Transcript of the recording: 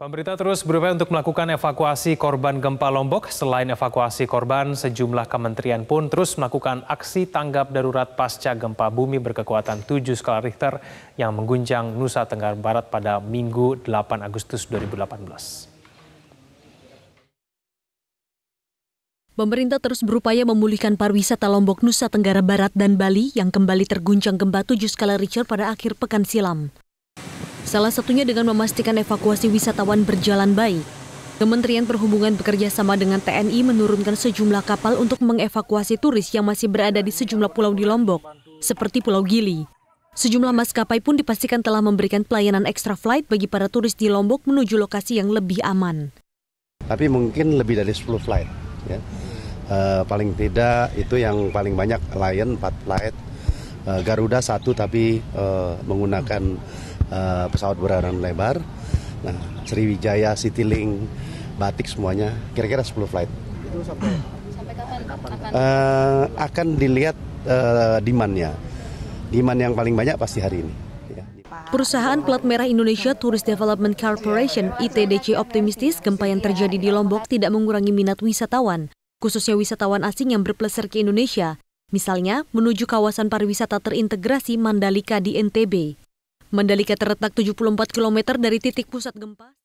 Pemerintah terus berupaya untuk melakukan evakuasi korban gempa Lombok. Selain evakuasi korban, sejumlah kementerian pun terus melakukan aksi tanggap darurat pasca gempa bumi berkekuatan 7 skala Richter yang mengguncang Nusa Tenggara Barat pada Minggu 8 Agustus 2018. Pemerintah terus berupaya memulihkan pariwisata Lombok Nusa Tenggara Barat dan Bali yang kembali terguncang gempa 7 skala Richter pada akhir pekan silam. Salah satunya dengan memastikan evakuasi wisatawan berjalan baik. Kementerian Perhubungan bekerja sama dengan TNI menurunkan sejumlah kapal untuk mengevakuasi turis yang masih berada di sejumlah pulau di Lombok, seperti Pulau Gili. Sejumlah maskapai pun dipastikan telah memberikan pelayanan extra flight bagi para turis di Lombok menuju lokasi yang lebih aman. Tapi mungkin lebih dari 10 flight. Ya. E, paling tidak itu yang paling banyak Lion 4 flight, e, Garuda satu tapi e, menggunakan uh, pesawat berada lebar. Nah, Sriwijaya, Citylink, Batik semuanya kira-kira 10 flight. Itu sampai sampai kapan? kapan? Uh, akan dilihat uh, demand-nya. Demand yang paling banyak pasti hari ini. Ya. Perusahaan plat merah Indonesia Tourist Development Corporation ITDC optimistis gempa yang terjadi di Lombok tidak mengurangi minat wisatawan, khususnya wisatawan asing yang berpleser ke Indonesia, misalnya menuju kawasan pariwisata terintegrasi Mandalika di NTB. Mandalika terletak 74 km dari titik pusat gempa.